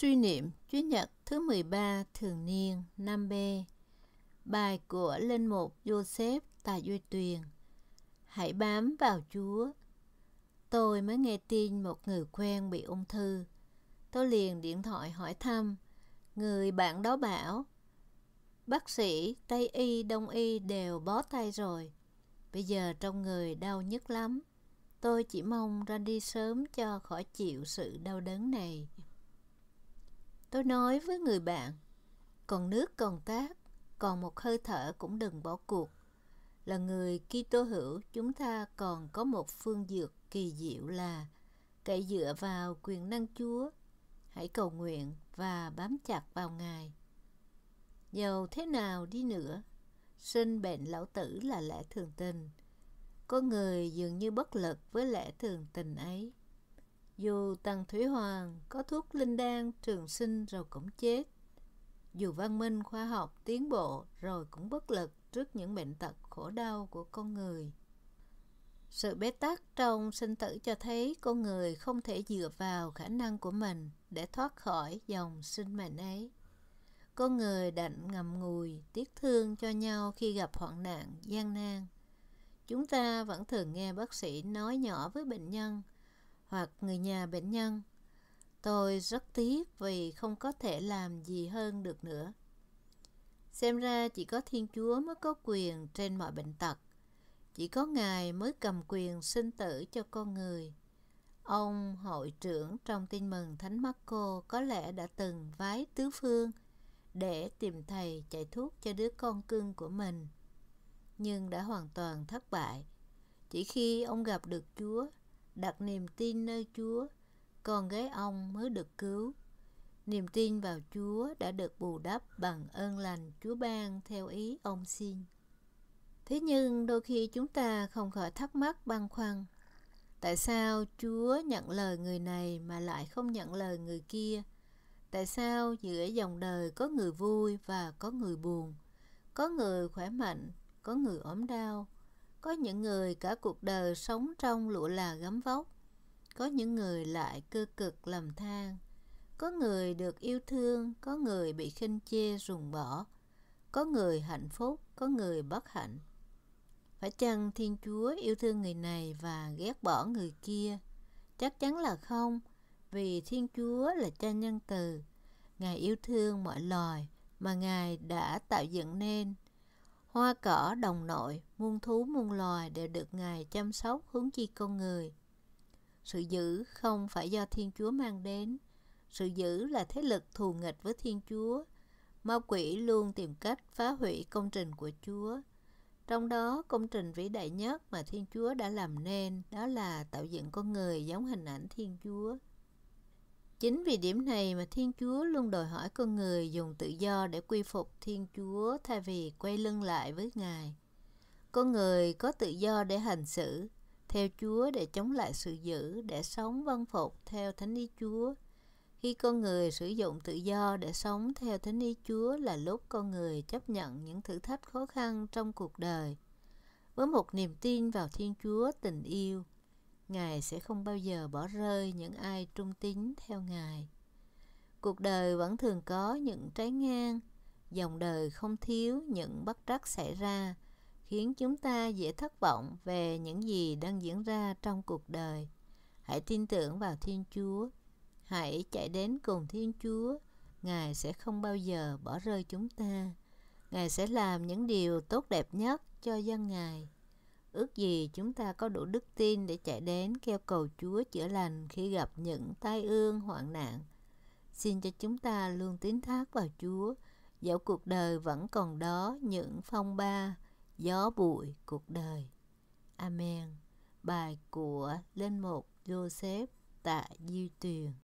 Suy niệm Chúa Nhật thứ 13 thường niên 5B Bài của Linh Mục Joseph Tài Duy Tuyền Hãy bám vào Chúa Tôi mới nghe tin một người quen bị ung thư Tôi liền điện thoại hỏi thăm Người bạn đó bảo Bác sĩ, Tây Y, Đông Y đều bó tay rồi Bây giờ trong người đau nhức lắm Tôi chỉ mong ra đi sớm cho khỏi chịu sự đau đớn này tôi nói với người bạn còn nước còn tác còn một hơi thở cũng đừng bỏ cuộc là người Kitô hữu chúng ta còn có một phương dược kỳ diệu là cậy dựa vào quyền năng Chúa hãy cầu nguyện và bám chặt vào Ngài dầu thế nào đi nữa sinh bệnh lão tử là lẽ thường tình có người dường như bất lực với lẽ thường tình ấy dù Tần Thủy Hoàng có thuốc linh đan trường sinh rồi cũng chết, dù văn minh khoa học tiến bộ rồi cũng bất lực trước những bệnh tật khổ đau của con người. Sự bế tắc trong sinh tử cho thấy con người không thể dựa vào khả năng của mình để thoát khỏi dòng sinh mệnh ấy. Con người đành ngậm ngùi, tiếc thương cho nhau khi gặp hoạn nạn, gian nan. Chúng ta vẫn thường nghe bác sĩ nói nhỏ với bệnh nhân – hoặc người nhà bệnh nhân. Tôi rất tiếc vì không có thể làm gì hơn được nữa. Xem ra chỉ có Thiên Chúa mới có quyền trên mọi bệnh tật. Chỉ có Ngài mới cầm quyền sinh tử cho con người. Ông hội trưởng trong tin mừng Thánh Marco có lẽ đã từng vái tứ phương để tìm thầy chạy thuốc cho đứa con cưng của mình. Nhưng đã hoàn toàn thất bại. Chỉ khi ông gặp được Chúa đặt niềm tin nơi Chúa, con gái ông mới được cứu. Niềm tin vào Chúa đã được bù đắp bằng ơn lành Chúa ban theo ý ông xin. Thế nhưng đôi khi chúng ta không khỏi thắc mắc băn khoăn, tại sao Chúa nhận lời người này mà lại không nhận lời người kia? Tại sao giữa dòng đời có người vui và có người buồn, có người khỏe mạnh, có người ốm đau? Có những người cả cuộc đời sống trong lụa là gấm vóc, có những người lại cơ cực lầm than, có người được yêu thương, có người bị khinh chê ruồng bỏ, có người hạnh phúc, có người bất hạnh. Phải chăng Thiên Chúa yêu thương người này và ghét bỏ người kia? Chắc chắn là không, vì Thiên Chúa là cha nhân từ. Ngài yêu thương mọi loài mà Ngài đã tạo dựng nên – Hoa cỏ, đồng nội, muôn thú muôn loài đều được Ngài chăm sóc hướng chi con người. Sự dữ không phải do Thiên Chúa mang đến. Sự dữ là thế lực thù nghịch với Thiên Chúa. Ma quỷ luôn tìm cách phá hủy công trình của Chúa. Trong đó, công trình vĩ đại nhất mà Thiên Chúa đã làm nên đó là tạo dựng con người giống hình ảnh Thiên Chúa. Chính vì điểm này mà Thiên Chúa luôn đòi hỏi con người dùng tự do để quy phục Thiên Chúa thay vì quay lưng lại với Ngài. Con người có tự do để hành xử, theo Chúa để chống lại sự dữ, để sống văn phục theo Thánh ý Chúa. Khi con người sử dụng tự do để sống theo Thánh ý Chúa là lúc con người chấp nhận những thử thách khó khăn trong cuộc đời. Với một niềm tin vào Thiên Chúa tình yêu, ngài sẽ không bao giờ bỏ rơi những ai trung tín theo ngài cuộc đời vẫn thường có những trái ngang dòng đời không thiếu những bất trắc xảy ra khiến chúng ta dễ thất vọng về những gì đang diễn ra trong cuộc đời hãy tin tưởng vào thiên chúa hãy chạy đến cùng thiên chúa ngài sẽ không bao giờ bỏ rơi chúng ta ngài sẽ làm những điều tốt đẹp nhất cho dân ngài Ước gì chúng ta có đủ đức tin để chạy đến kêu cầu Chúa chữa lành khi gặp những tai ương hoạn nạn. Xin cho chúng ta luôn tín thác vào Chúa, dẫu cuộc đời vẫn còn đó những phong ba, gió bụi cuộc đời. Amen. Bài của Linh Mục Joseph tại Duy Tuyền